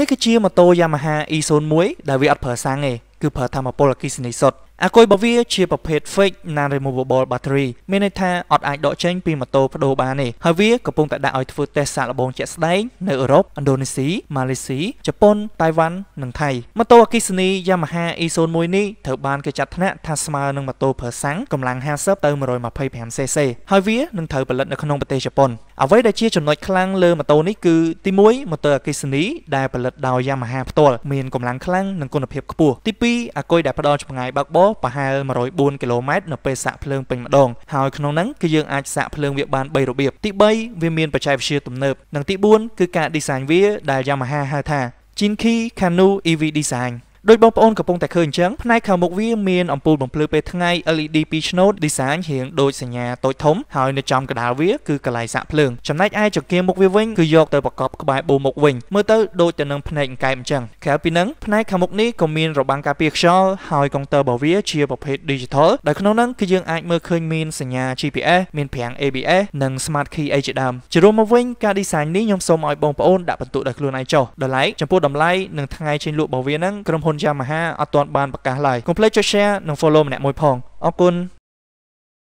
នេះគឺជាម៉ូតូ Yamaha E01 ដែលវាអត់ប្រើសាំងទេគឺប្រើធម្មពលអគ្គិសនីសុទ្ធអាគុយរបស់វាជាប្រភេទ fake non removable battery មានន័យថាអត់អាចដកចេញពីម៉ូតូបដូរបានទេហើយវាកំពុងតែដាក់ឲ្យធ្វើតេស្តសាកល្បងជាក់ស្ដែងនៅអឺរ៉ុបឥណ្ឌូនេស៊ីម៉ាឡេស៊ីជប៉ុនតៃវ៉ាន់និងថៃម៉ូតូអគ្គិសនី Yamaha E01 នេះត្រូវបានគេចាត់ថ្នាក់ថាស្មើនឹងម៉ូតូប្រើសាំងកម្លាំង50ទៅ 125cc ហើយវានឹងត្រូវផលិតនៅក្នុងប្រទេសជប៉ុនអ្វីដែលជាចំណុចខ្លាំងលើម៉ូតូនេះគឺទី1ម៉ូទ័រអគ្គិសនីដែលផលិតដោយ Yamaha ផ្ទាល់មានកម្លាំងខ្លាំងនិងគុណភាពខ្ពស់ទី2អាគុយដែលផ្ដល់ចម្ងាយបើកបរប្រហែល104គីឡូម៉ែត្រនៅពេលសាក់ភ្លើងពេញម្ដងហើយក្នុងហ្នឹងគឺយើងអាចសាក់ភ្លើងវាបាន3របៀបទី3វាមានបច្ចេកវិទ្យាទំនើបនិងទី4គឺការ design វាដែល Yamaha ហៅថា Jinki Kanu EV Design ដោយបងប្អូនកំពុងតែឃើញអញ្ចឹងផ្នែកខាងមុខវា មានអំពូលបំភ្លឺពេលថ្ងៃ LED 2ឆ្នោត design រៀងដូចសញ្ញាតូចធំហើយនៅចំកណ្ដាលវាគឺកន្លែងសាក់ភ្លើងចំណែកឯចង្កៀងមុខវាវិញគឺយកទៅប្រកបក្បែរបូមុខវិញមើលទៅដូចទៅនឹងផ្នែកអង្កែបអញ្ចឹងក្រៅពីនឹងផ្នែកខាងមុខនេះក៏មានរបាំងការពារខ្យល់ហើយកុងទ័ររបស់វាជាប្រភេទ digital ដែលក្នុងនោះគឺយើងអាចមើលឃើញមានសញ្ញា GPS មានប្រាំង ABS និង smart key អីជាដើមជារួមមកវិញការ design នេះខ្ញុំសូមឲ្យបងប្អូនដាក់បន្ទុកដល់ខ្លួនឯងចុះដល់ឡែកចំពោះតម្លៃនិងថ្ងៃចេញលក់របស់វានឹងក្រុមហ៊ុន Yamaha អត់ទាន់បានប្រកាសឡើយកុំភ្លេចចុច share និង follow ម្នាក់មួយផងអរគុណ